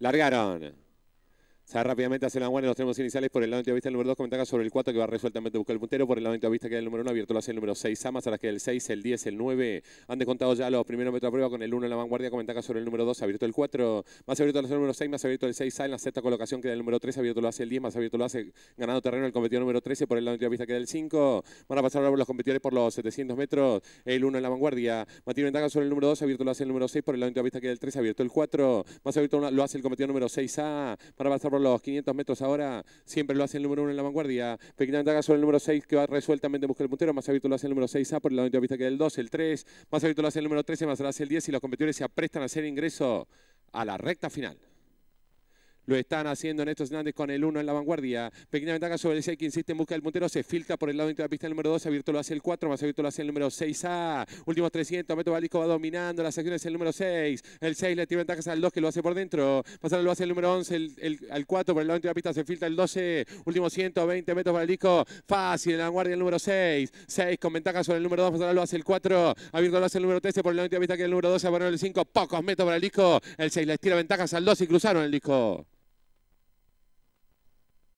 Largaron. O sea, rápidamente hace la guana los tenemos iniciales por el lado de vista el número 2, comentaca sobre el 4 que va resueltamente a buscar el puntero, por el lado de vista es el número 1, abierto lo hace el número 6, a más Samas, las que el 6, el 10, el 9, han descontado ya los primeros metros de prueba con el 1 en la vanguardia, comentaca sobre el número 2, abierto el 4, más abierto lo hace el número 6, más abierto el 6, a en la sexta colocación que el número 3, abierto lo hace el 10, más abierto lo hace ganado terreno el competidor número 13, por el lado de vista queda el 5, van a pasar ahora los competidores por los 700 metros, el 1 en la vanguardia, mantiene ventaja sobre el número 2, abierto lo hace el número 6, por el lado de vista que el 3, abierto el 4, más abierto lo hace el competidor número 6A, para pasar por los 500 metros ahora, siempre lo hace el número 1 en la vanguardia. Pequeña ventaja sobre el número 6 que va resueltamente a buscar el puntero, más habitual lo hace el número 6A por el lado de la pista que el 2, el 3, más habitual lo hace el número 13, más lo hace el 10 y los competidores se aprestan a hacer ingreso a la recta final. Lo están haciendo estos Hernández con el 1 en la vanguardia. Pequeña ventaja sobre el 6 que insiste en busca del puntero. Se filtra por el lado de la pista el número 12. Abierto lo hace el 4, más abierto lo hace el número 6A. Último 300. Meto disco. va dominando las es el número 6. El 6 le tiene ventajas al 2 que lo hace por dentro. Pasar lo hace el número 11, el, al 4 por el lado de la pista. Se filtra el 12. Último 120 metros para el disco. Fácil en la vanguardia el número 6. 6 con ventaja sobre el número 2. Pasar lo hace el 4. Abierto lo hace el número 13 por el lado de la pista que el número 12 abandonó el 5. Pocos metros para el disco. El 6 le tira ventajas al 2 y cruzaron el disco.